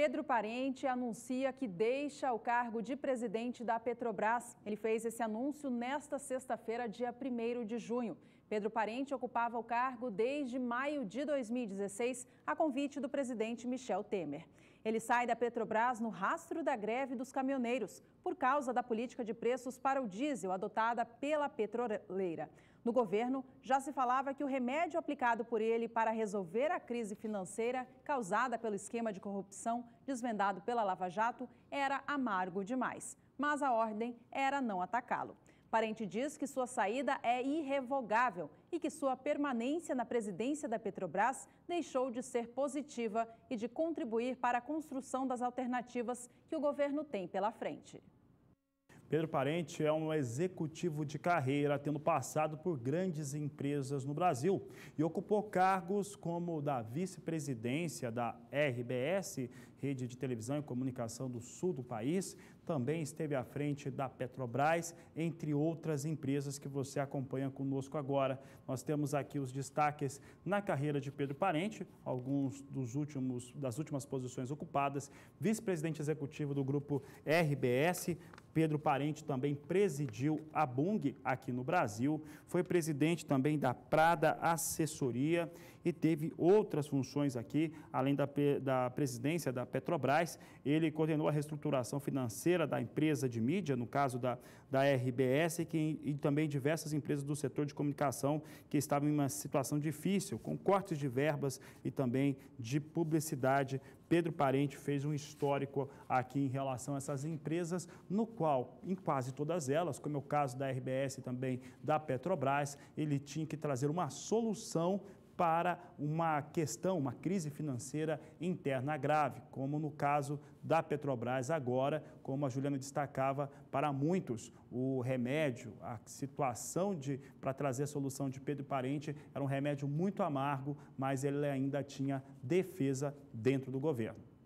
Pedro Parente anuncia que deixa o cargo de presidente da Petrobras. Ele fez esse anúncio nesta sexta-feira, dia 1 de junho. Pedro Parente ocupava o cargo desde maio de 2016, a convite do presidente Michel Temer. Ele sai da Petrobras no rastro da greve dos caminhoneiros, por causa da política de preços para o diesel adotada pela petroleira. No governo, já se falava que o remédio aplicado por ele para resolver a crise financeira causada pelo esquema de corrupção desvendado pela Lava Jato era amargo demais. Mas a ordem era não atacá-lo. Parente diz que sua saída é irrevogável e que sua permanência na presidência da Petrobras deixou de ser positiva e de contribuir para a construção das alternativas que o governo tem pela frente. Pedro Parente é um executivo de carreira, tendo passado por grandes empresas no Brasil e ocupou cargos como da vice-presidência da RBS, Rede de Televisão e Comunicação do Sul do país, também esteve à frente da Petrobras, entre outras empresas que você acompanha conosco agora. Nós temos aqui os destaques na carreira de Pedro Parente, alguns dos últimos das últimas posições ocupadas, vice-presidente executivo do grupo RBS, Pedro Parente também presidiu a Bung aqui no Brasil, foi presidente também da Prada Assessoria e teve outras funções aqui, além da, da presidência da Petrobras. Ele coordenou a reestruturação financeira da empresa de mídia, no caso da, da RBS, que, e também diversas empresas do setor de comunicação que estavam em uma situação difícil, com cortes de verbas e também de publicidade. Pedro Parente fez um histórico aqui em relação a essas empresas, no qual, em quase todas elas, como é o caso da RBS e também da Petrobras, ele tinha que trazer uma solução para uma questão, uma crise financeira interna grave, como no caso da Petrobras agora, como a Juliana destacava, para muitos o remédio, a situação de para trazer a solução de Pedro Parente era um remédio muito amargo, mas ele ainda tinha defesa dentro do governo.